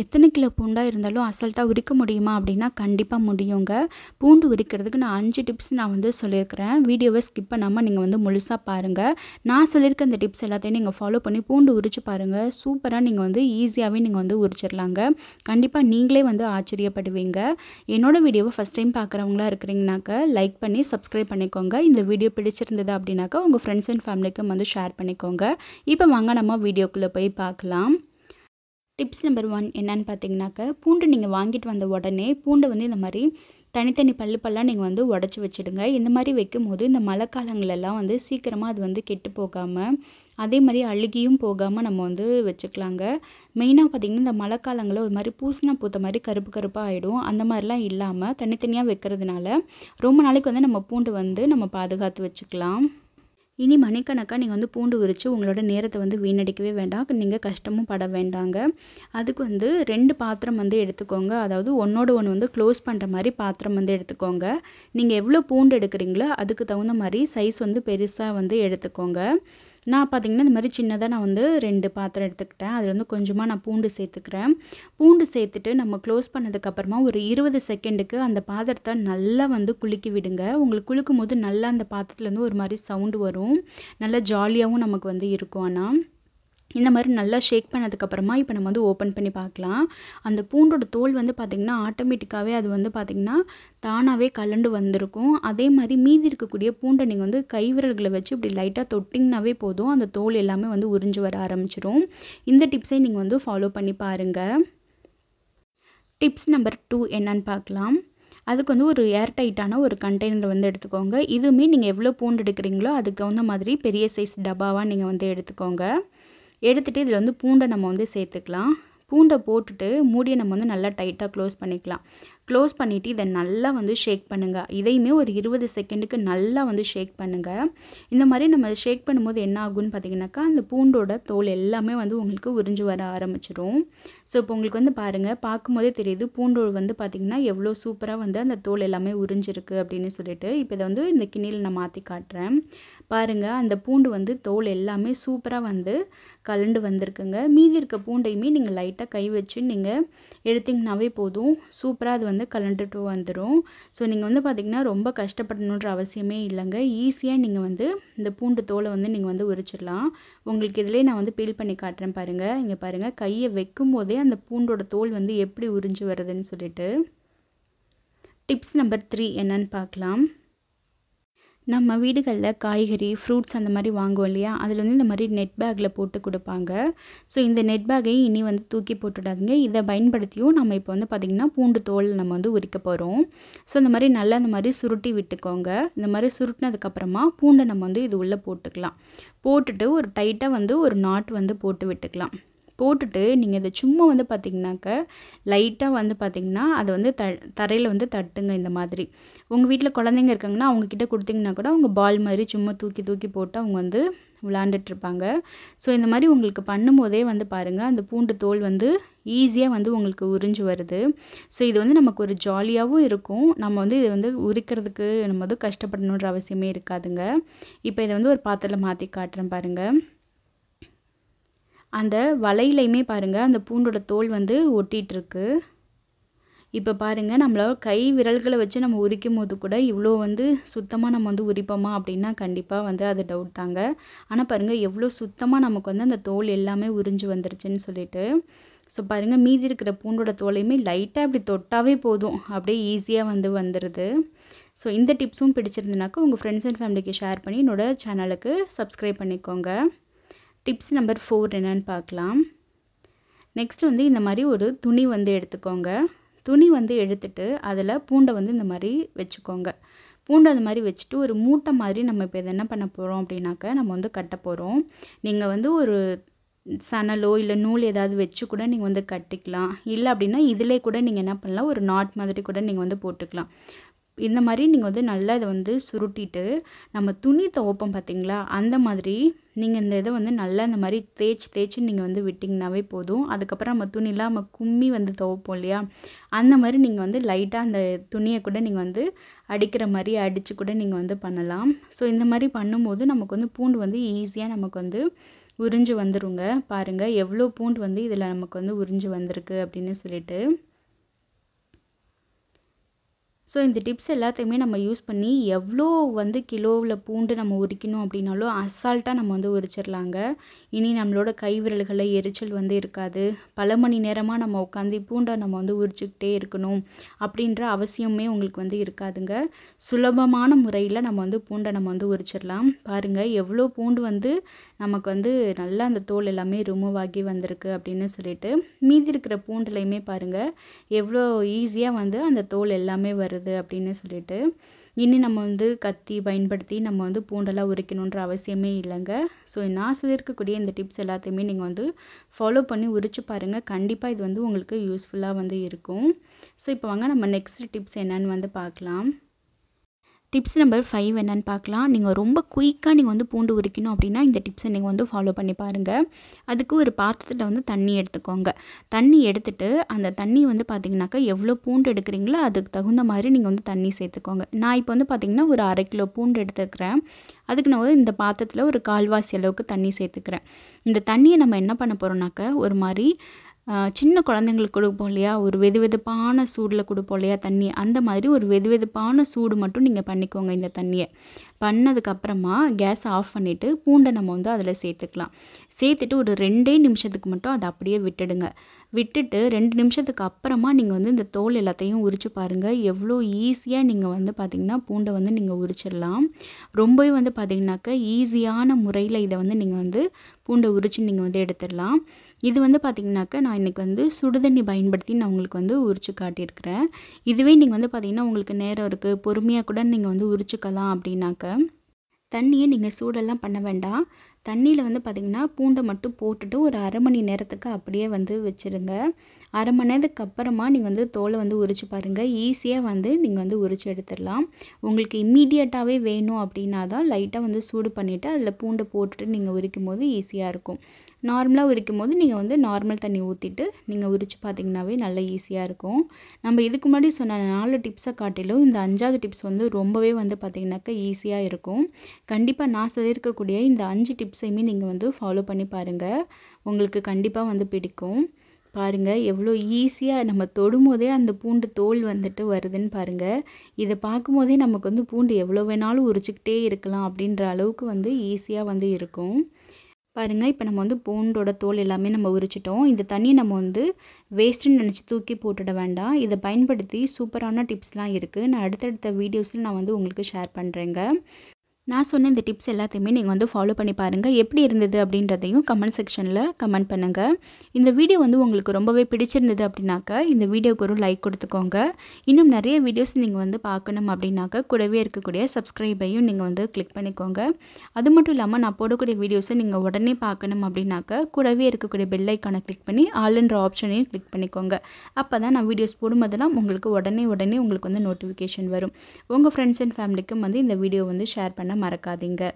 எத்தனை கிலோ பூண்டாக இருந்தாலும் அசல்ட்டாக உரிக்க முடியுமா அப்படின்னா கண்டிப்பாக முடியுங்க பூண்டு உரிக்கிறதுக்கு நான் அஞ்சு டிப்ஸ் நான் வந்து சொல்லியிருக்கிறேன் வீடியோவை ஸ்கிப் பண்ணாமல் நீங்கள் வந்து முழுசாக பாருங்கள் நான் சொல்லியிருக்க அந்த டிப்ஸ் எல்லாத்தையும் நீங்கள் ஃபாலோ பண்ணி பூண்டு உரிச்சு பாருங்கள் சூப்பராக நீங்கள் வந்து ஈஸியாகவே நீங்கள் வந்து உரிச்சிடலாங்க கண்டிப்பாக நீங்களே வந்து ஆச்சரியப்படுவீங்க என்னோடய வீடியோவை ஃபஸ்ட் டைம் பார்க்குறவங்களா இருக்கிறீங்கனாக்கா லைக் பண்ணி சப்ஸ்கிரைப் பண்ணிக்கோங்க இந்த வீடியோ பிடிச்சிருந்தது அப்படின்னாக்கா உங்கள் ஃப்ரெண்ட்ஸ் அண்ட் ஃபேமிலிக்கும் வந்து ஷேர் பண்ணிக்கோங்க இப்போ வாங்க நம்ம வீடியோக்குள்ளே போய் பார்க்கலாம் டிப்ஸ் நம்பர் ஒன் என்னன்னு பார்த்தீங்கன்னாக்க பூண்டு நீங்கள் வாங்கிட்டு வந்த உடனே பூண்டை வந்து இந்த மாதிரி தனித்தனி பல்லு பல்லாம் நீங்கள் வந்து உடச்சி வச்சுடுங்க இந்த மாதிரி வைக்கும் போது இந்த மழை காலங்களெல்லாம் வந்து சீக்கிரமாக அது வந்து கெட்டு போகாமல் அதே மாதிரி அழுகியும் போகாமல் நம்ம வந்து வச்சுக்கலாங்க மெயினாக பார்த்திங்கன்னா இந்த மழை காலங்களில் ஒரு மாதிரி பூசணா பூத்த மாதிரி கருப்பு கருப்பாக ஆகிடும் அந்த மாதிரிலாம் இல்லாமல் தனித்தனியாக வைக்கிறதுனால ரொம்ப நாளைக்கு வந்து நம்ம பூண்டு வந்து நம்ம பாதுகாத்து வச்சுக்கலாம் இனி மணிக்கணக்காக நீங்கள் வந்து பூண்டு உரித்து உங்களோட நேரத்தை வந்து வீணடிக்கவே வேண்டாம் நீங்கள் கஷ்டமும் பட வேண்டாங்க அதுக்கு வந்து ரெண்டு பாத்திரம் வந்து எடுத்துக்கோங்க அதாவது ஒன்றோட ஒன்று வந்து க்ளோஸ் பண்ணுற மாதிரி பாத்திரம் வந்து எடுத்துக்கோங்க நீங்கள் எவ்வளோ பூண்டு எடுக்கிறீங்களோ அதுக்கு தகுந்த மாதிரி சைஸ் வந்து பெருசாக வந்து எடுத்துக்கோங்க நான் பார்த்திங்கன்னா இந்த மாதிரி சின்னதாக நான் வந்து ரெண்டு பாத்திரம் எடுத்துக்கிட்டேன் அதில் வந்து கொஞ்சமாக நான் பூண்டு சேர்த்துக்கிறேன் பூண்டு சேர்த்துட்டு நம்ம க்ளோஸ் பண்ணதுக்கப்புறமா ஒரு இருபது செகண்டுக்கு அந்த பாத்திரத்தை நல்லா வந்து குலுக்கி விடுங்க உங்களுக்கு குளிக்கும் போது நல்லா அந்த பாத்திரத்துலேருந்து ஒரு மாதிரி சவுண்டு வரும் நல்லா ஜாலியாகவும் நமக்கு வந்து இருக்கும் ஆனால் இந்த மாதிரி நல்லா ஷேக் பண்ணதுக்கப்புறமா இப்போ நம்ம வந்து ஓப்பன் பண்ணி பார்க்கலாம் அந்த பூண்டோட தோல் வந்து பார்த்திங்கன்னா ஆட்டோமேட்டிக்காகவே அது வந்து பார்த்திங்கன்னா தானாகவே கலண்டு வந்திருக்கும் அதே மாதிரி மீதி இருக்கக்கூடிய பூண்டை நீங்கள் வந்து கைவிரல்களை வச்சு இப்படி லைட்டாக தொட்டிங்கனாவே போதும் அந்த தோல் எல்லாமே வந்து உறிஞ்சு வர ஆரம்பிச்சிடும் இந்த டிப்ஸை நீங்கள் வந்து ஃபாலோ பண்ணி பாருங்கள் டிப்ஸ் நம்பர் டூ என்னன்னு பார்க்கலாம் அதுக்கு வந்து ஒரு ஏர் டைட்டான ஒரு கண்டெய்னர் வந்து எடுத்துக்கோங்க இதுவுமே நீங்கள் எவ்வளோ பூண்டு எடுக்கிறீங்களோ அதுக்கு தகுந்த மாதிரி பெரிய சைஸ் டப்பாவாக நீங்கள் வந்து எடுத்துக்கோங்க எடுத்துகிட்டு இதில் வந்து பூண்டை நம்ம வந்து சேர்த்துக்கலாம் பூண்டை போட்டுட்டு மூடியை நம்ம வந்து நல்லா டைட்டாக க்ளோஸ் பண்ணிக்கலாம் க்ளோஸ் பண்ணிவிட்டு இதை நல்லா வந்து ஷேக் பண்ணுங்கள் இதையுமே ஒரு இருபது செகண்டுக்கு நல்லா வந்து ஷேக் பண்ணுங்கள் இந்த மாதிரி நம்ம ஷேக் பண்ணும்போது என்ன ஆகும்னு பார்த்திங்கனாக்கா அந்த பூண்டோட தோல் எல்லாமே வந்து உங்களுக்கு உறிஞ்சு வர ஆரம்பிச்சிடும் ஸோ இப்போ உங்களுக்கு வந்து பாருங்கள் பார்க்கும்போதே தெரியுது பூண்டோல் வந்து பார்த்திங்கன்னா எவ்வளோ சூப்பராக வந்து அந்த தோல் எல்லாமே உறிஞ்சிருக்கு அப்படின்னு சொல்லிட்டு இப்போ இதை வந்து இந்த கிண்ணியில் நான் மாற்றி காட்டுறேன் பாருங்கள் அந்த பூண்டு வந்து தோல் எல்லாமே சூப்பராக வந்து கலண்டு வந்திருக்குங்க மீதி இருக்க பூண்டையுமே நீங்கள் லைட்டாக கை வச்சு நீங்கள் எடுத்திங்கனாவே போதும் சூப்பராக அது வந்து கலண்டுட்டு வந்துடும் ஸோ நீங்கள் வந்து பார்த்திங்கன்னா ரொம்ப கஷ்டப்படணுன்ற அவசியமே இல்லைங்க ஈஸியாக நீங்கள் வந்து இந்த பூண்டு தோலை வந்து நீங்கள் வந்து உரிச்சிடலாம் உங்களுக்கு இதிலே நான் வந்து பீல் பண்ணி காட்டுறேன் பாருங்கள் இங்கே பாருங்கள் கையை வைக்கும் போதே அந்த பூண்டோட தோல் வந்து எப்படி உறிஞ்சி வருதுன்னு சொல்லிட்டு டிப்ஸ் நம்பர் த்ரீ என்னன்னு பார்க்கலாம் நம்ம வீடுகளில் காய்கறி ஃப்ரூட்ஸ் அந்த மாதிரி வாங்குவோம் இல்லையா அதில் வந்து இந்த மாதிரி நெட் பேக்கில் போட்டு கொடுப்பாங்க ஸோ இந்த நெட் பேக்கை இனி வந்து தூக்கி போட்டுடாதுங்க இதை பயன்படுத்தியும் நம்ம இப்போ வந்து பார்த்திங்கன்னா பூண்டு தோல் நம்ம வந்து உரிக்க போகிறோம் ஸோ இந்த மாதிரி நல்லா இந்த மாதிரி சுருட்டி விட்டுக்கோங்க இந்த மாதிரி சுருட்டினதுக்கப்புறமா பூண்டை நம்ம வந்து இது உள்ளே போட்டுக்கலாம் போட்டுட்டு ஒரு டைட்டாக வந்து ஒரு நாட் வந்து போட்டு விட்டுக்கலாம் போட்டுட்டு நீங்கள் இதை சும்மா வந்து பார்த்திங்கனாக்க லைட்டாக வந்து பார்த்திங்கன்னா அதை வந்து த தரையில் வந்து தட்டுங்க இந்த மாதிரி உங்கள் வீட்டில் குழந்தைங்க இருக்காங்கன்னா அவங்கக்கிட்ட கொடுத்திங்கன்னா கூட அவங்க பால் மாதிரி சும்மா தூக்கி தூக்கி போட்டு அவங்க வந்து விளாண்டுட்ருப்பாங்க ஸோ இந்த மாதிரி உங்களுக்கு பண்ணும்போதே வந்து பாருங்கள் அந்த பூண்டு தோல் வந்து ஈஸியாக வந்து உங்களுக்கு உறிஞ்சு வருது ஸோ இது வந்து நமக்கு ஒரு ஜாலியாகவும் இருக்கும் நம்ம வந்து இதை வந்து உரிக்கிறதுக்கு நம்ம வந்து கஷ்டப்படணுன்ற அவசியமே இருக்காதுங்க இப்போ இதை வந்து ஒரு பாத்திரத்தில் மாற்றி காட்டுறேன் பாருங்கள் அந்த வலையிலையுமே பாருங்கள் அந்த பூண்டோட தோல் வந்து ஒட்டிகிட்ருக்கு இப்போ பாருங்கள் நம்மளால் கை விரல்களை வச்சு நம்ம உரிக்கும் போது கூட இவ்வளோ வந்து சுத்தமாக நம்ம வந்து உரிப்போமா அப்படின்னா கண்டிப்பாக வந்து அது டவுட் தாங்க ஆனால் பாருங்கள் எவ்வளோ சுத்தமாக நமக்கு வந்து அந்த தோல் எல்லாமே உறிஞ்சு வந்துருச்சுன்னு சொல்லிட்டு ஸோ பாருங்கள் மீதி இருக்கிற பூண்டோட தோலையுமே லைட்டாக இப்படி தொட்டாவே போதும் அப்படியே ஈஸியாக வந்து வந்துடுது ஸோ இந்த டிப்ஸும் பிடிச்சிருந்தனாக்கா உங்கள் ஃப்ரெண்ட்ஸ் அண்ட் ஃபேமிலிக்கு ஷேர் பண்ணி என்னோடய சேனலுக்கு சப்ஸ்கிரைப் பண்ணிக்கோங்க டிப்ஸ் நம்பர் ஃபோர் என்னன்னு பார்க்கலாம் நெக்ஸ்ட் வந்து இந்த மாதிரி ஒரு துணி வந்து எடுத்துக்கோங்க துணி வந்து எடுத்துட்டு அதில் பூண்டை வந்து இந்த மாதிரி வச்சுக்கோங்க பூண்டை அது மாதிரி வச்சுட்டு ஒரு மூட்டை மாதிரி நம்ம இப்போ இதை என்ன பண்ண போகிறோம் அப்படின்னாக்க நம்ம வந்து கட்ட போகிறோம் நீங்கள் வந்து ஒரு சணலோ இல்லை நூல் ஏதாவது வச்சு கூட நீங்கள் வந்து கட்டிக்கலாம் இல்லை அப்படின்னா இதிலே கூட நீங்கள் என்ன பண்ணலாம் ஒரு நாட் மாதிரி கூட நீங்கள் வந்து போட்டுக்கலாம் இந்த மாதிரி நீங்கள் வந்து நல்லா இதை வந்து சுருட்டிட்டு நம்ம துணி துவப்போம் பார்த்தீங்களா அந்த மாதிரி நீங்கள் இந்த இதை வந்து நல்லா இந்த மாதிரி தேய்ச்சி தேய்ச்சி நீங்கள் வந்து விட்டிங்கனாவே போதும் அதுக்கப்புறம் நம்ம துணிலாம் நம்ம கும்மி வந்து துவைப்போம் இல்லையா அந்த மாதிரி நீங்கள் வந்து லைட்டாக அந்த துணியை கூட நீங்கள் வந்து அடிக்கிற மாதிரி அடித்து கூட நீங்கள் வந்து பண்ணலாம் ஸோ இந்த மாதிரி பண்ணும்போது நமக்கு வந்து பூண்டு வந்து ஈஸியாக நமக்கு வந்து உறிஞ்சு வந்துருங்க பாருங்கள் எவ்வளோ பூண்டு வந்து இதில் நமக்கு வந்து உறிஞ்சு வந்திருக்கு அப்படின்னு சொல்லிட்டு ஸோ இந்த டிப்ஸ் எல்லாத்தையுமே நம்ம யூஸ் பண்ணி எவ்வளோ வந்து கிலோவில் பூண்டு நம்ம உரிக்கணும் அப்படின்னாலும் அசால்ட்டாக நம்ம வந்து உரிச்சிடலாங்க இனி நம்மளோட கை எரிச்சல் வந்து இருக்காது பல மணி நேரமாக நம்ம உட்காந்து பூண்டை நம்ம வந்து உரிச்சுக்கிட்டே இருக்கணும் அப்படின்ற அவசியமே உங்களுக்கு வந்து இருக்காதுங்க சுலபமான முறையில் நம்ம வந்து பூண்டை நம்ம வந்து உரிச்சிடலாம் பாருங்கள் எவ்வளோ பூண்டு வந்து நமக்கு வந்து நல்லா அந்த தோல் எல்லாமே ரிமூவ் ஆகி வந்திருக்கு அப்படின்னு சொல்லிட்டு மீதி இருக்கிற பூண்டுலையுமே பாருங்கள் எவ்வளோ ஈஸியாக வந்து அந்த தோல் எல்லாமே வருது வருது அப்படின்னு சொல்லிட்டு இனி நம்ம வந்து கத்தி பயன்படுத்தி நம்ம வந்து பூண்டெல்லாம் உரிக்கணுன்ற அவசியமே இல்லைங்க ஸோ நான் சொல்லியிருக்கக்கூடிய இந்த டிப்ஸ் எல்லாத்தையுமே நீங்கள் வந்து ஃபாலோ பண்ணி உரிச்சு பாருங்கள் கண்டிப்பாக இது வந்து உங்களுக்கு யூஸ்ஃபுல்லாக வந்து இருக்கும் ஸோ இப்போ வாங்க நம்ம நெக்ஸ்ட் டிப்ஸ் என்னன்னு வந்து பார்க்கலாம் டிப்ஸ் நம்பர் ஃபைவ் என்னென்னு பார்க்கலாம் நீங்கள் ரொம்ப குயிக்காக நீங்கள் வந்து பூண்டு உரிக்கணும் அப்படின்னா இந்த டிப்ஸை நீங்கள் வந்து ஃபாலோ பண்ணி பாருங்கள் அதுக்கு ஒரு பாத்திரத்தில் வந்து தண்ணி எடுத்துக்கோங்க தண்ணி எடுத்துகிட்டு அந்த தண்ணி வந்து பார்த்திங்கனாக்கா எவ்வளோ பூண்டு எடுக்கிறீங்களோ அதுக்கு தகுந்த மாதிரி நீங்கள் வந்து தண்ணி சேர்த்துக்கோங்க நான் இப்போ வந்து பார்த்திங்கன்னா ஒரு அரை கிலோ பூண்டு எடுத்துக்கிறேன் அதுக்கு நான் வந்து இந்த பாத்திரத்தில் ஒரு கால்வாசி அளவுக்கு தண்ணி சேர்த்துக்கிறேன் இந்த தண்ணியை நம்ம என்ன பண்ண போகிறோம்னாக்க ஒரு மாதிரி சின்ன குழந்தைங்களுக்கு கொடுப்போம் இல்லையா ஒரு வெது வெதுப்பான சூடில் கொடுப்போம் இல்லையா தண்ணி அந்த மாதிரி ஒரு வெது வெதுப்பான சூடு மட்டும் நீங்கள் பண்ணிக்கோங்க இந்த தண்ணியை பண்ணதுக்கப்புறமா கேஸ் ஆஃப் பண்ணிவிட்டு பூண்டை நம்ம வந்து அதில் சேர்த்துக்கலாம் சேர்த்துட்டு ஒரு ரெண்டே நிமிஷத்துக்கு மட்டும் அதை அப்படியே விட்டுடுங்க விட்டுட்டு ரெண்டு நிமிஷத்துக்கு அப்புறமா நீங்கள் வந்து இந்த தோல் எல்லாத்தையும் உரிச்சு பாருங்கள் எவ்வளோ ஈஸியாக நீங்கள் வந்து பார்த்திங்கன்னா பூண்டை வந்து நீங்கள் உரிச்சிடலாம் ரொம்பவே வந்து பார்த்திங்கனாக்க ஈஸியான முறையில் இதை வந்து நீங்கள் வந்து பூண்டை உரிச்சு நீங்கள் வந்து எடுத்துடலாம் இது வந்து பார்த்திங்கனாக்கா நான் இன்றைக்கி வந்து சுடுதண்ணி பயன்படுத்தி நான் உங்களுக்கு வந்து உரிச்சு காட்டியிருக்கிறேன் இதுவே நீங்கள் வந்து பார்த்திங்கன்னா உங்களுக்கு நேரம் இருக்குது பொறுமையாக கூட நீங்கள் வந்து உரிச்சுக்கலாம் அப்படின்னாக்க தண்ணியை நீங்கள் சூடெல்லாம் பண்ண வேண்டாம் தண்ணியில் வந்து பார்த்திங்கன்னா பூண்டை மட்டும் போட்டுட்டு ஒரு அரை மணி நேரத்துக்கு அப்படியே வந்து வச்சுருங்க அரை மணி நேரத்துக்கு அப்புறமா நீங்கள் வந்து தோலை வந்து உரிச்சு பாருங்கள் ஈஸியாக வந்து நீங்கள் வந்து உரிச்சு எடுத்துடலாம் உங்களுக்கு இம்மீடியட்டாகவே வேணும் அப்படின்னா தான் லைட்டாக வந்து சூடு பண்ணிவிட்டு அதில் பூண்டை போட்டுட்டு நீங்கள் உரிக்கும் போது ஈஸியாக இருக்கும் நார்மலாக உரிக்கும் போது நீங்கள் வந்து நார்மல் தண்ணி ஊற்றிட்டு நீங்கள் உரித்து பார்த்தீங்கன்னாவே நல்ல ஈஸியாக இருக்கும் நம்ம இதுக்கு முன்னாடி சொன்ன நாலு டிப்ஸை காட்டிலும் இந்த அஞ்சாவது டிப்ஸ் வந்து ரொம்பவே வந்து பார்த்திங்கனாக்கா ஈஸியாக இருக்கும் கண்டிப்பாக நான் சொல்லியிருக்கக்கூடிய இந்த அஞ்சு டிப்ஸையுமே நீங்கள் வந்து ஃபாலோ பண்ணி பாருங்கள் உங்களுக்கு கண்டிப்பாக வந்து பிடிக்கும் பாருங்கள் எவ்வளோ ஈஸியாக நம்ம தொடும்போதே அந்த பூண்டு தோல் வந்துட்டு வருதுன்னு பாருங்கள் இதை பார்க்கும்போதே நமக்கு வந்து பூண்டு எவ்வளோ வேணாலும் உரிச்சிக்கிட்டே இருக்கலாம் அப்படின்ற அளவுக்கு வந்து ஈஸியாக வந்து இருக்கும் பாருங்கள் இப்போ நம்ம வந்து பூண்டோட தோல் எல்லாமே நம்ம உரிச்சிட்டோம் இந்த தண்ணியை நம்ம வந்து வேஸ்ட்டுன்னு நினச்சி தூக்கி போட்டுட வேண்டாம் இதை பயன்படுத்தி சூப்பரான டிப்ஸ்லாம் இருக்குது நான் அடுத்தடுத்த வீடியோஸில் நான் வந்து உங்களுக்கு ஷேர் பண்ணுறேங்க நான் சொன்ன இந்த டிப்ஸ் எல்லாத்தையுமே நீங்கள் வந்து ஃபாலோ பண்ணி பாருங்கள் எப்படி இருந்தது அப்படின்றதையும் கமெண்ட் செக்ஷனில் கமெண்ட் பண்ணுங்கள் இந்த வீடியோ வந்து உங்களுக்கு ரொம்பவே பிடிச்சிருந்தது அப்படின்னாக்கா இந்த வீடியோக்கு ஒரு லைக் கொடுத்துக்கோங்க இன்னும் நிறைய வீடியோஸ் நீங்கள் வந்து பார்க்கணும் அப்படின்னாக்கா கூடவே இருக்கக்கூடிய சப்ஸ்கிரைபையும் நீங்கள் வந்து கிளிக் பண்ணிக்கோங்க அது மட்டும் இல்லாமல் நான் போடக்கூடிய வீடியோஸை நீங்கள் உடனே பார்க்கணும் அப்படின்னாக்கா கூடவே இருக்கக்கூடிய பெல் ஐக்கானை கிளிக் பண்ணி ஆல்ன்ற ஆப்ஷனையும் கிளிக் பண்ணிக்கோங்க அப்போ தான் நான் வீடியோஸ் போடும்போதெல்லாம் உங்களுக்கு உடனே உடனே உங்களுக்கு வந்து நோட்டிஃபிகேஷன் வரும் உங்கள் ஃப்ரெண்ட்ஸ் அண்ட் ஃபேமிலிக்கும் வந்து இந்த வீடியோ வந்து ஷேர் பண்ண மறக்காதீங்க